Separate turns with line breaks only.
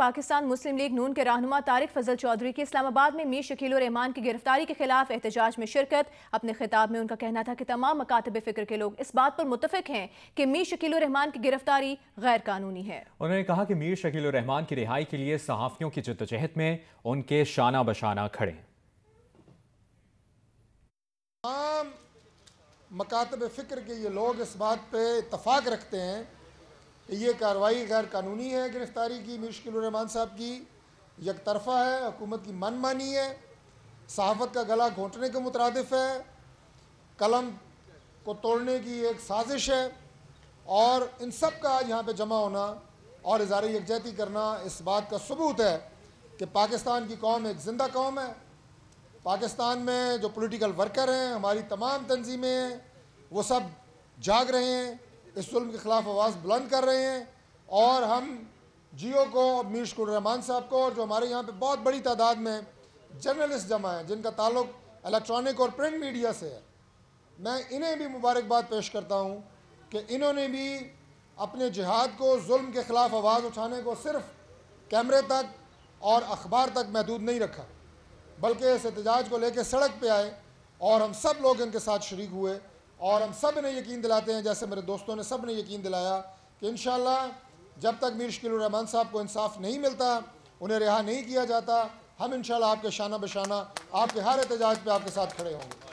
पाकिस्तान मुस्लिम league नून के रहनुमा तारिक फजल चौधरी की इस्लामाबाद में मीर शकील रहमान की गिरफ्तारी के खिलाफ एहतजाज में शिरकत अपने खिताब में उनका कहना था कि तमाम मकातब फिक्र के लोग इस बात पर मुतफिक हैं कि मीर शकील रहमान की गिरफ्तारी गैर कानूनी है
उन्होंने कहा कि मीर शकील रहमान की रिहाई के लिए सहाफ़ियों की जद्दोजहद में उनके शाना बशाना खड़े
मकातब फिक्र के ये लोग इस बात पर इतफाक़ रखते हैं ये कार्रवाई गैर कानूनी है गिरफ़्तारी की मुश्किलरहमान साहब की यक तरफ़ा है हुकूमत की मनमानी है सहाफ़त का गला घोंटने के मुतरदफ़ है कलम को तोड़ने की एक साजिश है और इन सब का आज यहाँ पर जमा होना और इजार यकजहती करना इस बात का सबूत है कि पाकिस्तान की कौम एक ज़िंदा कौम है पाकिस्तान में जो पोलिटिकल वर्कर हैं हमारी तमाम तंजीमें हैं वो सब जाग रहे हैं इस जुल्म के ख़िलाफ़ आवाज़ बुलंद कर रहे हैं और हम जियो को मीर शकुररहमान साहब को और जो हमारे यहाँ पे बहुत बड़ी तादाद में जर्नलिस्ट जमा हैं जिनका ताल्लुक इलेक्ट्रॉनिक और प्रिंट मीडिया से है मैं इन्हें भी मुबारकबाद पेश करता हूँ कि इन्होंने भी अपने जिहाद को जुल्म के ख़िलाफ़ आवाज़ उठाने को सिर्फ कैमरे तक और अखबार तक महदूद नहीं रखा बल्कि इस एहतजाज को लेकर सड़क पर आए और हम सब लोग इनके साथ शरीक हुए और हम सब ने यकीन दिलाते हैं जैसे मेरे दोस्तों ने सब ने यकीन दिलाया कि इन जब तक मीर शकीलरहमान साहब को इंसाफ नहीं मिलता उन्हें रिहा नहीं किया जाता हम इन आपके शाना बशाना आपके हर एहत पर आपके साथ खड़े होंगे